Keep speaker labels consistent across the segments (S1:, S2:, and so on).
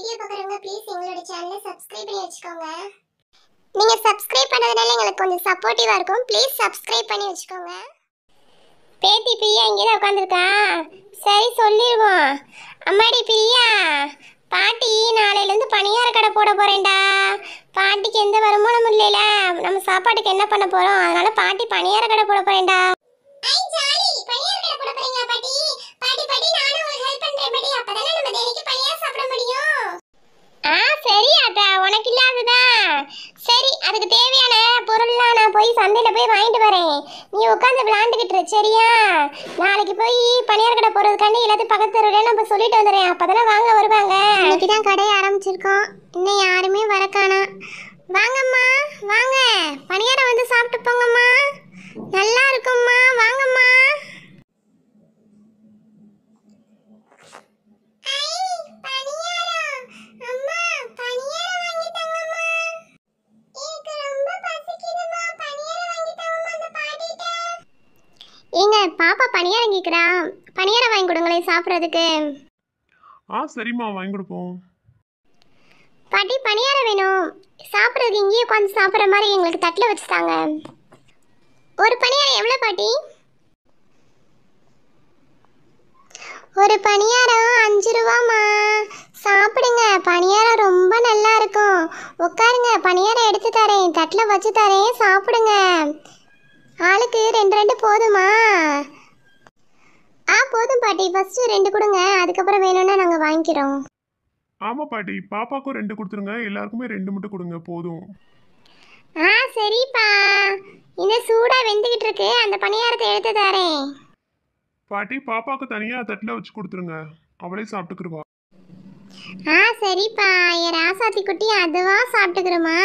S1: video பார்க்குறவங்க please எங்களோட சேனலை சப்ஸ்கிரைப் பண்ணி வச்சுக்கோங்க நீங்கள் சப்ஸ்கிரைப் பண்ணதுனால எங்களுக்கு கொஞ்சம் சப்போர்ட்டிவாக இருக்கும் ப்ளீஸ் சப்ஸ்கிரைப் பண்ணி வச்சுக்கோங்க பேத்தி பிரியா இங்கே தான் உட்காந்துருக்கா சரி சொல்லிடுவோம் அம்மாடி பிரியா பாட்டி நாளையிலேருந்து பணியார கடை போட போகிறேன்டா பாட்டிக்கு எந்த வருமானமும் இல்லைல நம்ம சாப்பாட்டுக்கு என்ன பண்ண போகிறோம் அதனால பாட்டி பணியார கடை போட போகிறேன்டா பாட்டி பாட்டி நானும் ஹெல்ப் பண்ணுறேன் பாட்டி அப்பதானே நம்ம தினைக்கு பணியார பண்ண முடியும் ஆ சரி அத்தா உனக்கு இல்லாததா சரி அதுக்கு தேவையான பொருள்லாம் நான் போய் சந்தையில் போய் வாங்கிட்டு வரேன் நீ உட்காந்து விளாண்டுக்கிட்டுரு சரியா நாளைக்கு போய் பணியார் கடை போகிறதுக்காண்டி எல்லாத்தையும் பக்கத்து தெருவில் நம்ம சொல்லிட்டு வந்துடுறேன் அப்போ தானே வாங்க வருவாங்க இன்னைக்கு தான் கடையை ஆரம்பிச்சிருக்கோம் இன்னும் யாருமே வரக்கானா வாங்கம்மா வாங்க பணியாரம் வந்து சாப்பிட்டு போங்கம்மா நல்லா இருக்கும்மா வாங்கம்மா ஏங்க பாப்பா பணியாரம் கேட்குறா பணியாரம் வாங்கி கொடுங்களேன் சாப்பிட்றதுக்கு ஆ சரிம்மா வாங்கி கொடுப்போம் பாட்டி பணியாரம் வேணும் சாப்பிட்றது இங்கேயே உட்காந்து சாப்பிட்ற மாதிரி எங்களுக்கு தட்டில் வச்சுட்டாங்க ஒரு பணியாரம் எவ்வளோ பாட்டி ஒரு பணியாரம் அஞ்சு ரூபாம்மா சாப்பிடுங்க பணியாரம் ரொம்ப நல்லா இருக்கும் உட்காருங்க பணியாரம் எடுத்து தரேன் தட்டில் வச்சு தரேன் சாப்பிடுங்க ஆளுக்கு ரெண்டு ரெண்டு போதுமா ஆ போதும் பாட்டி ஃபஸ்ட்டு ரெண்டு கொடுங்க அதுக்கப்புறம் வேணும்னா நாங்கள்
S2: வாங்கிக்கிறோம் ஆமா பாட்டி பாப்பாக்கும் ரெண்டு கொடுத்துருங்க எல்லாருக்குமே ரெண்டு மட்டும் கொடுங்க போதும்
S1: ஆ சரிப்பா இந்த சூடாக வெந்துக்கிட்டு இருக்கு அந்த பணியாரத்தை எடுத்து தரேன்
S2: பாட்டி பாப்பாக்கு தனியாக தட்டில் வச்சு கொடுத்துருங்க அவளே சாப்பிட்டுக்கிருவா
S1: ஆ சரிப்பா என் ராசாத்தி குட்டி அதுவா சாப்பிட்டுக்கிறோமா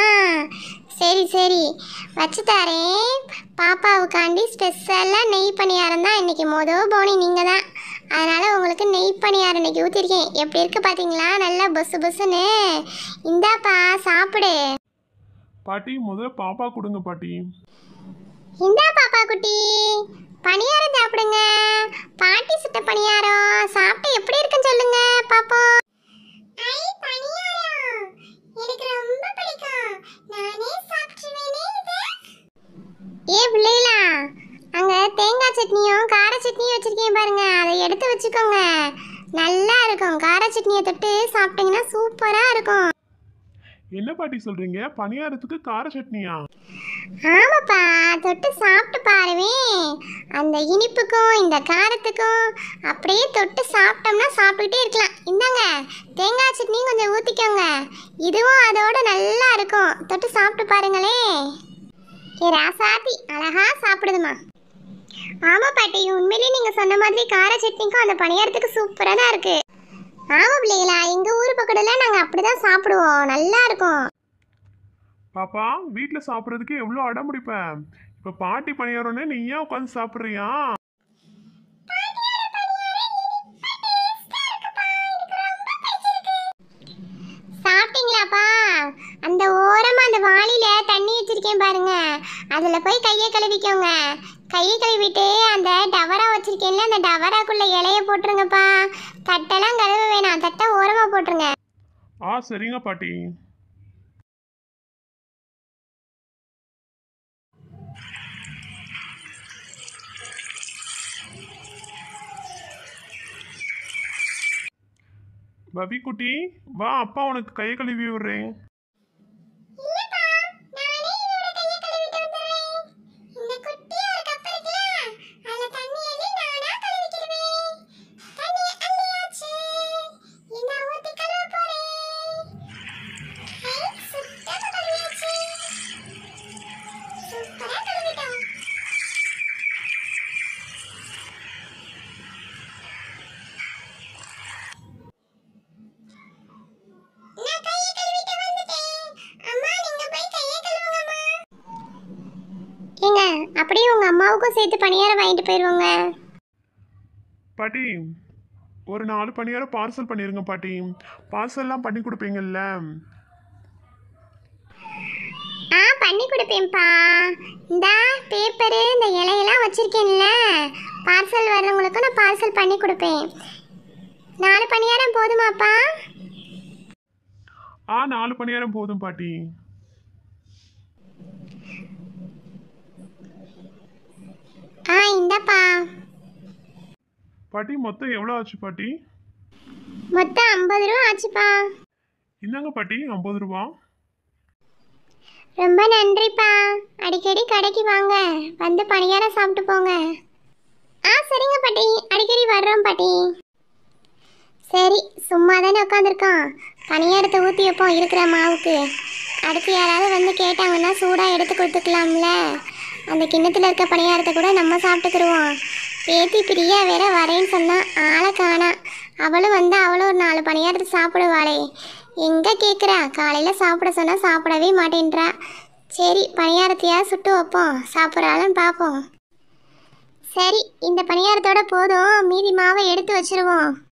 S1: சரி சரி வச்சு தரேன் பாப்பாவுக்காண்டி ஸ்பெஷலாக நெய் பணியாரம் தான் இன்றைக்கி மொதல் போனி நீங்கள் தான் அதனால் உங்களுக்கு நெய் பணியாரம் இன்றைக்கி ஊற்றிருக்கேன் எப்படி இருக்குது பார்த்தீங்களா நல்லா பொசு பொசுன்னு இந்தாப்பா சாப்பிடு பாட்டி முதல்ல பாப்பா கொடுங்க பாட்டி இந்தா பாப்பா குட்டி பணியாரம் சாப்பிட சட்னியும் கார சட்னியும் வச்சுருக்கேன் பாருங்க அதை எடுத்து வச்சுக்கோங்க நல்லா இருக்கும்
S2: கார சட்னியை தொட்டு சாப்பிட்டீங்கன்னா சூப்பராக இருக்கும் என்ன பாட்டி சொல்றீங்க பணியாரத்துக்கு கார சட்னியா ஆமாப்பா தொட்டு சாப்பிட்டு பாருவே
S1: அந்த இனிப்புக்கும் இந்த காரத்துக்கும் அப்படியே தொட்டு சாப்பிட்டோம்னா சாப்பிட்டுட்டே இருக்கலாம் இந்தாங்க தேங்காய் சட்னியும் கொஞ்சம் ஊற்றிக்கோங்க இதுவும் அதோட நல்லா இருக்கும் தொட்டு சாப்பிட்டு பாருங்களே ஏ ராசாத்தி அழகா சாப்பிடுதுமா ஆமா பாட்டி உண்மையிலேயே நீங்க சொன்ன மாதிரி கார சட்னிக்கும் அந்த பணியாரத்துக்கு சூப்பரா தான் இருக்கு ஆமா பிள்ளைகளா எங்க ஊர் எல்லாம் நாங்க அப்படிதான் சாப்பிடுவோம் நல்லா இருக்கும்
S2: பாப்பா வீட்ல சாப்பிடுறதுக்கு எவ்வளவு அடம் பிடிப்பேன் இப்ப பாட்டி பணியாரம்னு நீ ஏன் உட்காந்து சாப்பிடுறியா
S1: சாப்பிட்டீங்களாப்பா அந்த ஓரமா அந்த வாளியில தண்ணி வச்சிருக்கேன் பாருங்க அதுல போய் கையை கழுவிக்கோங்க கையை கழுவிட்டு அந்த டவரா வச்சிருக்கேன்ல அந்த டவராக்குள்ள இலைய போட்டுருங்கப்பா தட்டெல்லாம் கழுவ
S2: வேணாம் தட்டை ஓரமா போட்டுருங்க ஆ சரிங்க பாட்டி பவி குட்டி வா அப்பா உனக்கு கை கழுவி விடுறேன் அம்மாவுக்கும் சேர்த்து பணியாரம் வாங்கிட்டு போயிடுவோங்க பாட்டி ஒரு நாலு பணியாரம் பார்சல் பண்ணிருங்க பாட்டி பார்சல்லாம் பண்ணி கொடுப்பீங்கல்ல
S1: ஆ பண்ணி கொடுப்பேன்ப்பா இந்த பேப்பரு இந்த இலையெல்லாம் வச்சிருக்கேன்ல பார்சல் வர்றவங்களுக்கும் நான் பார்சல் பண்ணி கொடுப்பேன் நாலு பணியாரம்
S2: போதுமாப்பா ஆ நாலு பணியாரம் போதும் பாட்டி
S1: ஆ இந்தப்பா
S2: பாட்டி மொத்தம் எவ்வளோ ஆச்சு பாட்டி மொத்தம் ஐம்பது ரூபா ஆச்சுப்பா இந்தாங்க பாட்டி ஐம்பது ரூபா
S1: ரொம்ப நன்றிப்பா அடிக்கடி கடைக்கு வாங்க வந்து பணியாரம் சாப்பிட்டு போங்க ஆ சரிங்க பாட்டி அடிக்கடி வர்றோம் பாட்டி சரி சும்மா தானே உட்காந்துருக்கான் பணியாரத்தை ஊற்றி வைப்போம் இருக்கிற மாவுக்கு அடுத்து யாராவது வந்து கேட்டாங்கன்னா சூடாக எடுத்து கொடுத்துக்கலாம்ல அந்த கிண்ணத்தில் இருக்க பணியாரத்தை கூட நம்ம சாப்பிட்டுக்கிடுவோம் பேத்தி பிரியா வேற வரேன்னு சொன்னால் ஆளை காணா அவளும் வந்து அவளும் ஒரு நாலு பணியாரத்தை சாப்பிடுவாளே எங்கே கேட்குறா காலையில் சாப்பிட சொன்னால் சாப்பிடவே மாட்டேன்றா சரி பணியாரத்தையா சுட்டு வைப்போம் சாப்பிட்றாளான்னு பார்ப்போம் சரி இந்த பணியாரத்தோட போதும் மீதி மாவை எடுத்து வச்சுருவோம்